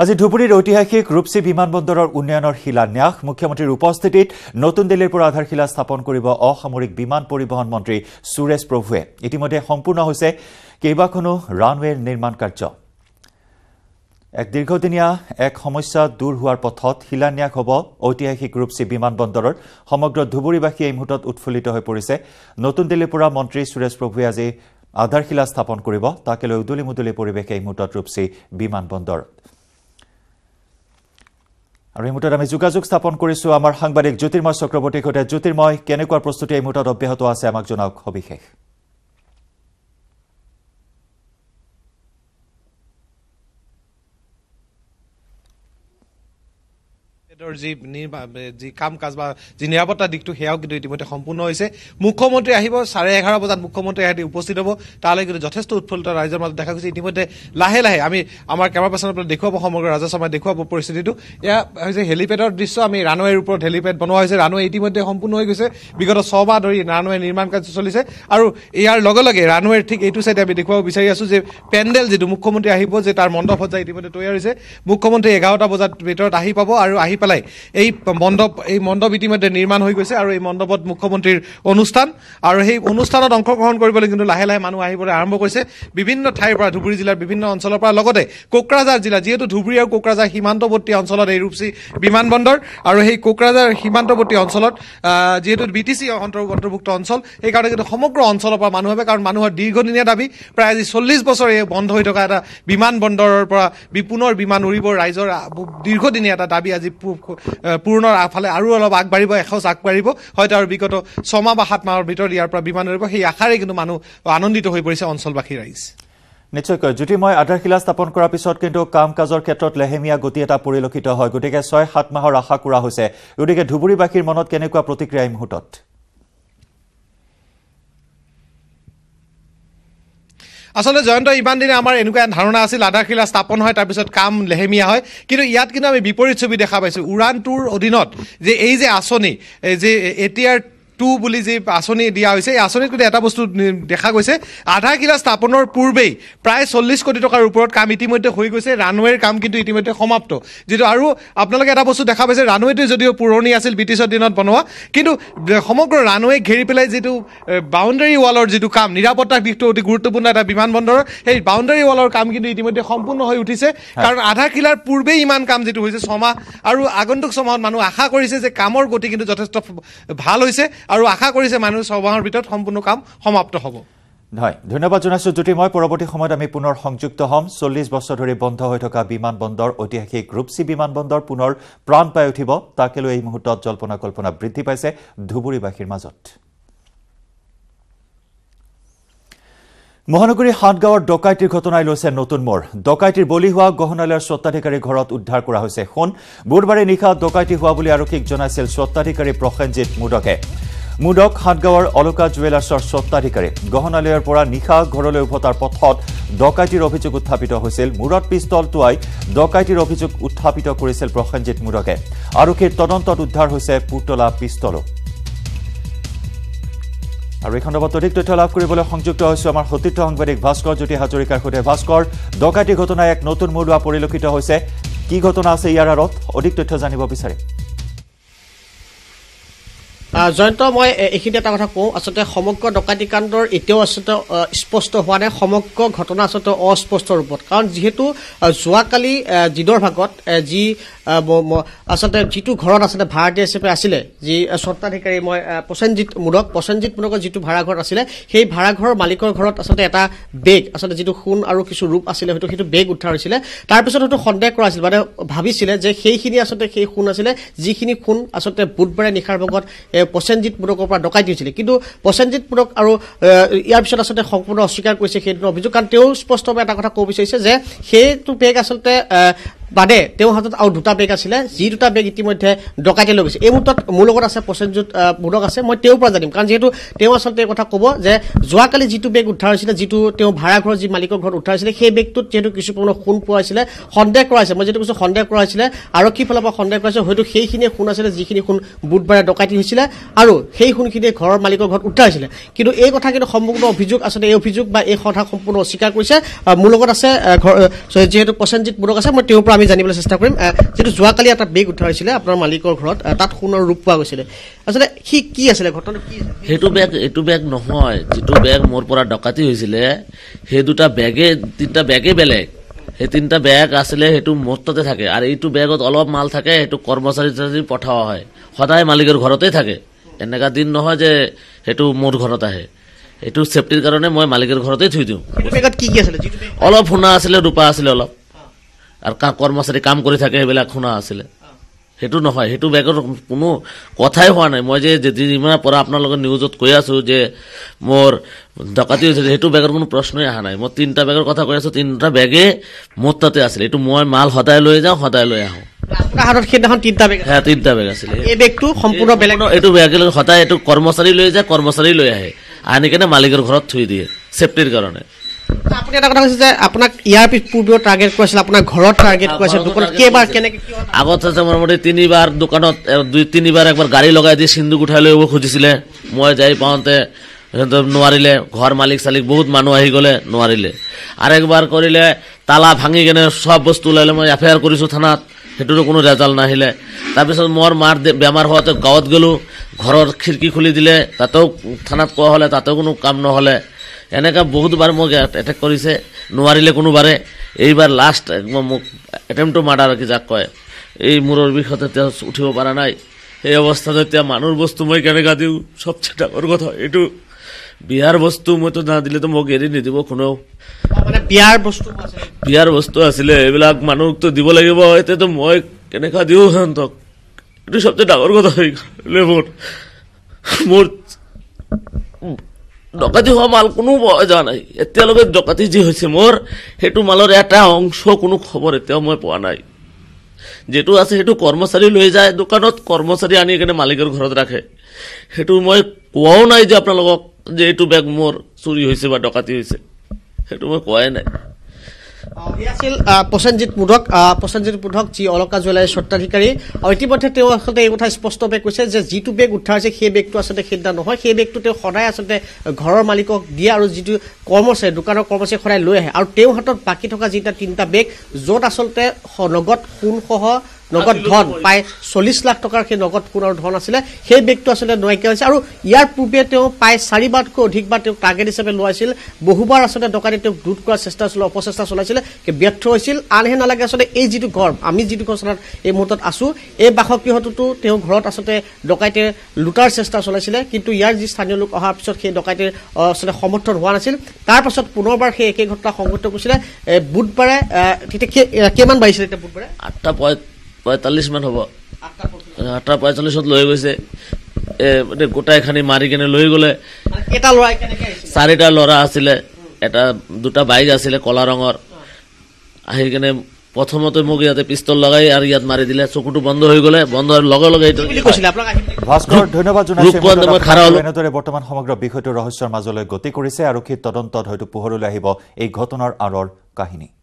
আজি ধুবুৰীৰ ঐতিহাসিক বিমান বন্দৰৰ উন্নয়নৰ শিলান্যাস মুখ্যমন্ত্ৰীৰ উপস্থিতিত নতুন দিল্লীৰ পৰা আধাৰশিলা স্থাপন কৰিব অসামৰিক বিমান পৰিবহন মন্ত্ৰী সুৰেশ প্ৰভুৱে ইতিমধ্যে সম্পূৰ্ণ হৈছে কেইবাখনো ৰানওয়েৰ নিৰ্মাণ কাৰ্য এক দীৰ্ঘদিনিয়া এক সমস্যা দূৰ হোৱাৰ পথত শিলান্যাস হব ঐতিহাসিক বিমান বন্দৰৰ সমগ্ৰ ধুবুৰীবাসী এই মুহূৰ্তত উৎফুল্লিত হৈ পৰিছে নতুন দিল্লীৰ পৰা মন্ত্ৰী সুৰেশ প্ৰভুৱে আজি আধাৰশিলা স্থাপন কৰিব তাকে লৈ উদুলি মুদুলি পৰিবেশ এই মুহূৰ্তত মুহূৰ্তে বিমান বন্দৰ আৰু এই মুহূৰ্তত আমি যোগাযোগ স্থাপন কৰিছো আমাৰ সাংবাদিক জ্যোতিৰ্ময় চক্ৰৱৰ্তীৰ সৈতে জ্যোতিৰ্ময় কেনেকুৱা প্ৰস্তুতি এই মুহূৰ্তত অব্যাহত আছে আমাক জনাওক সবিশেষ যি যি কাম কাজ বা যি নিৰাপত্তা দিশটো সেয়াও কিন্তু ইতিমধ্যে সম্পূৰ্ণ হৈছে মুখ্যমন্ত্ৰী আহিব চাৰে এঘাৰ বজাত মুখ্যমন্ত্ৰী আহি উপস্থিত হ'ব তালৈ কিন্তু যথেষ্ট উৎফুল্লিত ৰাইজৰ মাজত দেখা গৈছে ইতিমধ্যে লাহে লাহে আমি আমাৰ কেমেৰা পাৰ্চনৰ পৰা দেখুৱাব সমগ্ৰ ৰাজহমাই দেখুৱাব পৰিস্থিতিটো এয়া হৈছে হেলিপেডৰ দৃশ্য আমি ৰানৱেৰ ওপৰত হেলিপেড বনোৱা হৈছে ৰানৱে ইতিমধ্যে সম্পূৰ্ণ হৈ গৈছে বিগত ছমাহ ধৰি ৰানৱে নিৰ্মাণ কাৰ্য চলিছে আৰু ইয়াৰ লগে লগে ৰানৱেৰ ঠিক এইটো চাইডে আমি দেখুৱাব বিচাৰি আছোঁ যে পেণ্ডেল যিটো মুখ্যমন্ত্ৰী আহিব যে তাৰ মণ্ডপত যায় ইতিমধ্যে তৈয়াৰ হৈছে মুখ্যমন্ত্ৰী এঘাৰটা বজাত ভিতৰত আহি পাব আৰু আহি পেলাই এই মণ্ডপ এই মণ্ডপ ইতিমধ্যে নিৰ্মাণ হৈ গৈছে আৰু এই মণ্ডপত মুখ্যমন্ত্ৰীৰ অনুষ্ঠান আৰু সেই অনুষ্ঠানত অংশগ্ৰহণ কৰিবলৈ কিন্তু লাহে লাহে মানুহ আহিবলৈ আৰম্ভ কৰিছে বিভিন্ন ঠাইৰ পৰা ধুবুৰী জিলাৰ বিভিন্ন অঞ্চলৰ পৰা লগতে কোকৰাঝাৰ জিলা যিহেতু ধুবুৰী আৰু কোকৰাঝাৰ সীমান্তৱৰ্তী অঞ্চলত এই ৰূপচি বিমান বন্দৰ আৰু সেই কোকৰাঝাৰ সীমান্তৱৰ্তী অঞ্চলত যিহেতু বি টি চি অন্তৰ্ভুক্ত অঞ্চল সেইকাৰণে কিন্তু সমগ্ৰ অঞ্চলৰ পৰা মানুহ আহে কাৰণ মানুহৰ দীৰ্ঘদিনীয়া দাবী প্ৰায় আজি চল্লিছ বছৰ এই বন্ধ হৈ থকা এটা বিমান বন্দৰৰ পৰা বিপুনৰ বিমান উৰিব ৰাইজৰ দীৰ্ঘদিনীয়া এটা দাবী আজি পূৰ্ণৰ ফালে আৰু অলপ আগবাঢ়িব এসজ আগবাঢ়িব হয়তো আৰু বিগত ছমাহ বা সাত মাহৰ ভিতৰত ইয়াৰ পৰা বিমান উৰিব সেই আশাৰে কিন্তু মানুহ আনন্দিত হৈ পৰিছে অঞ্চলবাসী ৰাইজ নিশ্চয়কৈ জ্যোতি মই আধাৰশিলা স্থাপন কৰাৰ পিছত কিন্তু কাম কাজৰ ক্ষেত্ৰত লেহেমীয়া গতি এটা পৰিলক্ষিত হয় গতিকে ছয় সাত মাহৰ আশা কৰা হৈছে গতিকে ধুবুৰীবাসীৰ মনত কেনেকুৱা প্ৰতিক্ৰিয়া এই মুহূৰ্তত আচলতে জয়ন্ত ইমান দিনে আমাৰ এনেকুৱা ধাৰণা আছিল আধাৰশিলা স্থাপন হয় তাৰপিছত কাম লেহেমীয়া হয় কিন্তু ইয়াত কিন্তু আমি বিপৰীত ছবি দেখা পাইছোঁ উড়ান টুৰ অধীনত যে এই যে আঁচনি যে এ টি আৰ টু বুলি যি আঁচনি দিয়া হৈছে এই আঁচনিত কিন্তু এটা বস্তু দেখা গৈছে আধা কিলা স্থাপনৰ পূৰ্বেই প্ৰায় চল্লিছ কোটি টকাৰ ওপৰত কাম ইতিমধ্যে হৈ গৈছে ৰানৱেৰ কাম কিন্তু ইতিমধ্যে সমাপ্ত যিটো আৰু আপোনালোকে এটা বস্তু দেখা পাইছে ৰানৱেটো যদিও পুৰণি আছিল ব্ৰিটিছৰ দিনত বনোৱা কিন্তু সমগ্ৰ ৰানৱে ঘেৰি পেলাই যিটো বাউণ্ডাৰী ৱালৰ যিটো কাম নিৰাপত্তাৰ দিশটো অতি গুৰুত্বপূৰ্ণ এটা বিমান বন্দৰৰ সেই বাউণ্ডাৰী ৱালৰ কাম কিন্তু ইতিমধ্যে সম্পূৰ্ণ হৈ উঠিছে কাৰণ আধা কিলাৰ পূৰ্বেই ইমান কাম যিটো হৈছে ছমাহ আৰু আগন্তুক ছমাহত মানুহ আশা কৰিছে যে কামৰ গতি কিন্তু যথেষ্ট ভাল হৈছে আৰু আশা কৰিছে মানুহ ছমাহৰ ভিতৰত সম্পূৰ্ণ কাম সমাপ্ত হ'ব হয় ধন্যবাদ জনাইছোঁ জ্যোতিময় পৰৱৰ্তী সময়ত আমি পুনৰ সংযুক্ত হ'ম চল্লিছ বছৰ ধৰি বন্ধ হৈ থকা বিমান বন্দৰ ঐতিহাসিক ৰূপচি বন্দৰ পুনৰ প্ৰাণ পাই উঠিব তাকে লৈ এই মুহূৰ্তত জল্পনা কল্পনা বৃদ্ধি পাইছে ধুবুৰীবাসীৰ মাজত মহানগৰী সাতগাঁৱৰ ডকাইতিৰ ঘটনাই লৈছে নতুন মোৰ ডকাইতিৰ বলি হোৱা গহনালয়ৰ স্বত্বাধিকাৰীৰ ঘৰত উদ্ধাৰ কৰা হৈছে সোণ বুধবাৰে নিশা ডকাইতি হোৱা বুলি আৰক্ষীক জনাইছিল স্বত্বাধিকাৰী প্ৰসেনজিৎ মুদকে মুদক হাতগাঁৱৰ অলোকা জুৱেলাৰ্ছৰ স্বত্বাধিকাৰী গহনালয়ৰ পৰা নিশা ঘৰলৈ উভতাৰ পথত ডকাইতিৰ অভিযোগ উত্থাপিত হৈছিল মূৰত পিষ্টল টোৱাই ডকাইতিৰ অভিযোগ উত্থাপিত কৰিছিল প্ৰসেনজিত মুদকে আৰক্ষীৰ তদন্তত উদ্ধাৰ হৈছে পুতলা পিষ্টলো আৰু এই সন্দৰ্ভত অধিক তথ্য লাভ কৰিবলৈ সংযুক্ত হৈছো আমাৰ সতীৰ্থ সাংবাদিক ভাস্কৰ জ্যোতি হাজৰিকাৰ সৈতে ভাস্কৰ ডকাইতি ঘটনাই এক নতুন মূৰ লোৱা পৰিলক্ষিত হৈছে কি ঘটনা আছে ইয়াৰ আঁৰত অধিক তথ্য জানিব বিচাৰিম জয়ন্ত মই এইখিনি এটা কথা কওঁ আচলতে সমগ্ৰ ডকাইতি কাণ্ডৰ এতিয়াও আচলতে স্পষ্ট হোৱা নাই সমগ্ৰ ঘটনা আচলতে অস্পষ্ট ৰূপত কাৰণ যিহেতু যোৱাকালি দিনৰ ভাগত যি আচলতে যিটো ঘৰত আচলতে ভাড়া দিয়া হিচাপে আছিলে যি স্বত্বাধিকাৰী মই প্ৰসেনজিৎ মূলক প্ৰসেনজিৎ মূলকৰ যিটো ভাড়াঘৰত আছিলে সেই ভাড়াঘৰৰ মালিকৰ ঘৰত আচলতে এটা বেগ আচলতে যিটো সোণ আৰু কিছু ৰূপ আছিলে হয়তো সেইটো বেগ উদ্ধাৰ হৈছিলে তাৰপিছত হয়তো সন্দেহ কৰা আছিল মানে ভাবিছিলে যে সেইখিনি আচলতে সেই সোণ আছিলে যিখিনি সোণ আচলতে বুধবাৰে নিশাৰ ভাগত প্ৰসেনজিৎ মূলকৰ পৰা ডকাই দিছিলে কিন্তু প্ৰসেনজিৎ মূলক আৰু ইয়াৰ পিছত আচলতে সম্পূৰ্ণ অস্বীকাৰ কৰিছে সেইটো অভিযোগ কাৰণ তেওঁ স্পষ্টভাৱে এটা কথা ক'ব বিচাৰিছে যে সেইটো বেগ আচলতে বাদে তেওঁৰ হাতত আৰু দুটা বেগ আছিলে যি দুটা বেগ ইতিমধ্যে ডকাইতে লৈ গৈছে এই মুহূৰ্তত মোৰ লগত আছে প্ৰচেনজুত বোধক আছে মই তেওঁৰ পৰা জানিম কাৰণ যিহেতু তেওঁ আচলতে এই কথা ক'ব যে যোৱাকালি যিটো বেগ উদ্ধাৰ হৈছিলে যিটো তেওঁ ভাড়াঘৰৰ যি মালিকৰ ঘৰত উদ্ধাৰ হৈছিলে সেই বেগটোত যিহেতু কিছু পৰিমাণে সোণ পোৱা হৈছিলে সন্দেহ কৰা হৈছে মই যিহেতু কৈছোঁ সন্দেহ কৰা হৈছিলে আৰক্ষীৰ ফালৰ পৰা সন্দেহ কৰা হৈছে হয়তো সেইখিনিয়ে সোণ আছিলে যিখিনি সোণ বুধবাৰে ডকাইতি হৈছিলে আৰু সেই সোণখিনিয়ে ঘৰৰ মালিকৰ ঘৰত উদ্ধাৰ হৈছিলে কিন্তু এই কথা কিন্তু সম্পূৰ্ণ অভিযোগ আচলতে এই অভিযোগ বা এই কথা সম্পূৰ্ণ অস্বীকাৰ কৰিছে মোৰ লগত আছে যিহেতু প্ৰচেনজিত মোদক আছে মই তেওঁৰ পৰা আমি জানিবলৈ চেষ্টা কৰিম যিটো যোৱাকালি এটা বেগ উদ্ধাৰ হৈছিলে আপোনাৰ মালিকৰ ঘৰত তাত সোণৰ ৰূপ পোৱা গৈছিলে আচলতে সি কি আছিলে ঘটনা কি সেইটো বেগ এইটো বেগ নহয় যিটো বেগ মোৰ পৰা ডকাতি হৈছিলে সেই দুটা বেগে তিনিটা বেগেই বেলেগ সেই তিনিটা বেগ আছিলে সেইটো মোৰ তাতে থাকে আৰু এইটো বেগত অলপ মাল থাকে সেইটো কৰ্মচাৰী পঠোৱা হয় সদায় মালিকৰ ঘৰতে থাকে এনেকুৱা দিন নহয় যে সেইটো মোৰ ঘৰত আহে সেইটো চেফটিৰ কাৰণে মই মালিকৰ ঘৰতে থৈ দিওঁ অলপ সোণা আছিলে ৰূপা আছিলে অলপ আৰু কা কৰ্মচাৰী কাম কৰি থাকে সেইবিলাক শুনা আছিলে সেইটো নহয় সেইটো বেগৰ কোনো কথাই হোৱা নাই মই যে যিদিনৰ পৰা আপোনালোকে নিউজত কৈ আছোঁ যে মোৰ ডকাতি হৈছে সেইটো বেগৰ কোনো প্ৰশ্নই অহা নাই মই তিনিটা বেগৰ কথা কৈ আছোঁ তিনিটা বেগেই মোৰ তাতে আছিলে এইটো মই মাল সদায় লৈ যাওঁ সদায় লৈ আহোঁ সদায় এইটো কৰ্মচাৰী লৈ যায় কৰ্মচাৰী লৈ আহে আনি কেনে মালিকৰ ঘৰত থৈ দিয়ে ছেফটিৰ কাৰণে আপুনি এটা কথা কৈছে যে আপোনাক ইয়াৰ পূৰ্বেও টাৰ্গেট কৰিছিল আপোনাৰ ঘৰত টাৰ্গেট কৰিছিল দোকানত কেইবাৰ কেনেকে আগত আছে মোৰ মতে তিনিবাৰ দোকানত দুই তিনিবাৰ একবাৰ গাড়ী লগাই দি চিন্দুক উঠাই লৈ আহিব খুজিছিলে মই যাই পাওঁতে সিহঁতক নোৱাৰিলে ঘৰ মালিক চালিক বহুত মানুহ আহি গ'লে নোৱাৰিলে আৰু একবাৰ কৰিলে তালা ভাঙি কেনে চব বস্তু ওলাই লৈ মই এফ আই আৰ কৰিছোঁ থানাত সেইটোতো কোনো ৰেজাল্ট নাহিলে তাৰপিছত মোৰ মাৰ বেমাৰ হোৱাতে গাঁৱত গ'লোঁ ঘৰৰ খিৰিকী খুলি দিলে তাতেও থানাত কোৱা হ'লে তাতেও কোনো কাম নহ'লে এনেকৈ বহুতবাৰ বাৰ মোক এটেক কৰিছে নোৱাৰিলে কোনোবাৰে এইবাৰ লাষ্ট মোক এটেম্পটো মাৰ্ডাৰ কি যাক কয় এই মূৰৰ বিষতে এতিয়া উঠিব পৰা নাই সেই অৱস্থাত এতিয়া মানুহৰ বস্তু মই কেনেকুৱা দিওঁ চবচে ডাঙৰ কথা এইটো বিয়াৰ বস্তু মইতো না নাদিলেতো মোক এৰি নিদিব কোনেও বিয়াৰ বস্তু বিয়াৰ বস্তু আছিলে এইবিলাক মানুহকতো দিব লাগিব এতিয়াতো মই কেনেকুৱা দিওঁ সিহঁতক এইটো চবচে ডাঙৰ কথা হৈ মোৰ মোৰ ডকাতি হোৱা মাল কোনো পোৱা যোৱা নাই এতিয়ালৈকে ডকাতি যি হৈছে মোৰ সেইটো মালৰ এটা অংশ কোনো খবৰ এতিয়াও মই পোৱা নাই যিটো আছে সেইটো কৰ্মচাৰী লৈ যায় দোকানত কৰ্মচাৰী আনি কেনে মালিকৰ ঘৰত ৰাখে সেইটো মই কোৱাও নাই যে আপোনালোকক যে এইটো বেগ মোৰ চুৰি হৈছে বা ডকাতি হৈছে সেইটো মই কোৱাই নাই আছিল প্ৰসেনজিত মুধক প্ৰসেনজিত মুধক যি অলকা জুৱেলাৰী স্বত্বাধিকাৰী আৰু ইতিমধ্যে তেওঁ আচলতে এই কথা স্পষ্টভাৱে কৈছে যে যিটো বেগ উদ্ধাৰ হৈছে সেই বেগটো আচলতে সেইদিনা নহয় সেই বেগটো তেওঁ সদায় আচলতে ঘৰৰ মালিকক দিয়ে আৰু যিটো কৰ্মচাৰী দোকানৰ কৰ্মচাৰী সদায় লৈ আহে আৰু তেওঁৰ হাতত বাকী থকা যিটা তিনিটা বেগ য'ত আচলতে নগদ সোণসহ নগদ ধন প্ৰায় চল্লিছ লাখ টকাৰ সেই নগদ পুনৰ ধন আছিলে সেই ব্যক্তিটো আচলতে নাইকিয়া হৈছে আৰু ইয়াৰ পূৰ্বে তেওঁ প্ৰায় চাৰিবাৰতকৈ অধিকবাৰ তেওঁক টাৰ্গেট হিচাপে লোৱাইছিল বহুবাৰ আচলতে দোকানী তেওঁক দূৰ কৰাৰ চেষ্টা চলোৱা অপচেষ্টা চলাইছিলে ব্যৰ্থ হৈছিল আনহে নালাগে আচলতে এই যিটো ঘৰ আমি যিটো ঘৰ এই মুহূৰ্তত আছোঁ এই বাসগৃহটোতো তেওঁ ঘৰত আচলতে ডকাইতে লুটাৰ চেষ্টা চলাইছিলে কিন্তু ইয়াৰ যি স্থানীয় লোক অহাৰ পিছত সেই ডকাইতে আচলতে সমৰ্থন হোৱা নাছিল তাৰ পাছত পুনৰবাৰ সেই একে ঘটনা সংঘটিত কৰিছিলে বুধবাৰে তেতিয়া কেইমান বাঢ়িছিলে এতিয়া বুধবাৰে পঁয়তাল্লিছ মান হ'ব আঠটা পঁয়তাল্লিছত লৈ গৈছে গোটাই খান্দি মাৰি কেনে লৈ গ'লে চাৰিটা ল'ৰা আছিলে এটা দুটা বাইক আছিলে ক'লা ৰঙৰ আহি কেনে প্ৰথমতে মোক ইয়াতে পিষ্টল লগাই আৰু ইয়াত মাৰি দিলে চকুটো বন্ধ হৈ গ'লে বন্ধ হোৱাৰ লগে লগে ধন্যবাদ এনেদৰে বৰ্তমান সমগ্ৰ বিষয়টো ৰহস্যৰ মাজলৈ গতি কৰিছে আৰক্ষীৰ তদন্তত হয়তো পোহৰলৈ আহিব এই ঘটনাৰ আঁৰৰ কাহিনী